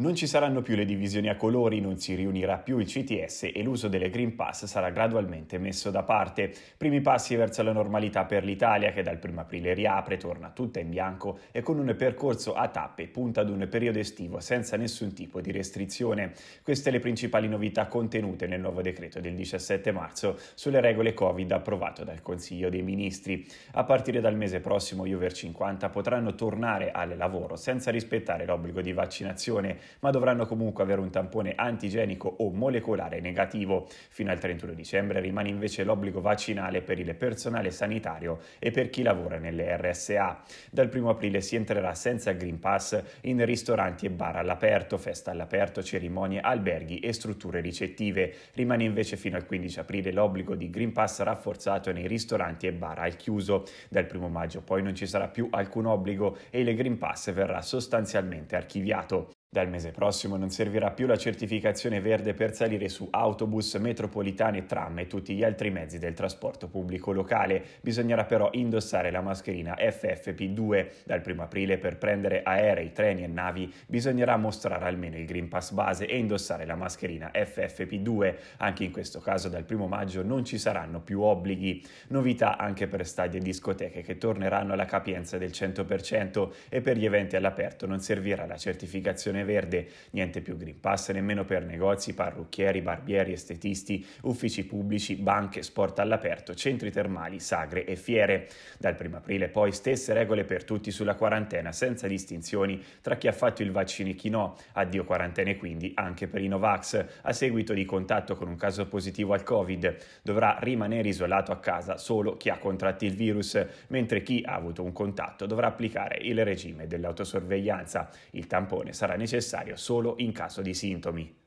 Non ci saranno più le divisioni a colori, non si riunirà più il CTS e l'uso delle Green Pass sarà gradualmente messo da parte. Primi passi verso la normalità per l'Italia che dal 1 aprile riapre, torna tutta in bianco e con un percorso a tappe punta ad un periodo estivo senza nessun tipo di restrizione. Queste le principali novità contenute nel nuovo decreto del 17 marzo sulle regole Covid approvato dal Consiglio dei Ministri. A partire dal mese prossimo gli over 50 potranno tornare al lavoro senza rispettare l'obbligo di vaccinazione ma dovranno comunque avere un tampone antigenico o molecolare negativo. Fino al 31 dicembre rimane invece l'obbligo vaccinale per il personale sanitario e per chi lavora nelle RSA. Dal 1 aprile si entrerà senza Green Pass in ristoranti e bar all'aperto, festa all'aperto, cerimonie, alberghi e strutture ricettive. Rimane invece fino al 15 aprile l'obbligo di Green Pass rafforzato nei ristoranti e bar al chiuso. Dal 1 maggio poi non ci sarà più alcun obbligo e il Green Pass verrà sostanzialmente archiviato. Dal mese prossimo non servirà più la certificazione verde per salire su autobus, metropolitane, tram e tutti gli altri mezzi del trasporto pubblico locale. Bisognerà però indossare la mascherina FFP2. Dal 1 aprile per prendere aerei, treni e navi bisognerà mostrare almeno il Green Pass base e indossare la mascherina FFP2. Anche in questo caso dal 1 maggio non ci saranno più obblighi. Novità anche per stadi e discoteche che torneranno alla capienza del 100% e per gli eventi all'aperto non servirà la certificazione sezione verde, niente più Green Pass nemmeno per negozi, parrucchieri, barbieri, estetisti, uffici pubblici, banche, sport all'aperto, centri termali, sagre e fiere. Dal 1 aprile poi stesse regole per tutti sulla quarantena, senza distinzioni tra chi ha fatto il vaccino e chi no. Addio quarantene quindi anche per i Novax, a seguito di contatto con un caso positivo al Covid. Dovrà rimanere isolato a casa solo chi ha contratto il virus, mentre chi ha avuto un contatto dovrà applicare il regime dell'autosorveglianza. Il tampone sarà necessario necessario solo in caso di sintomi.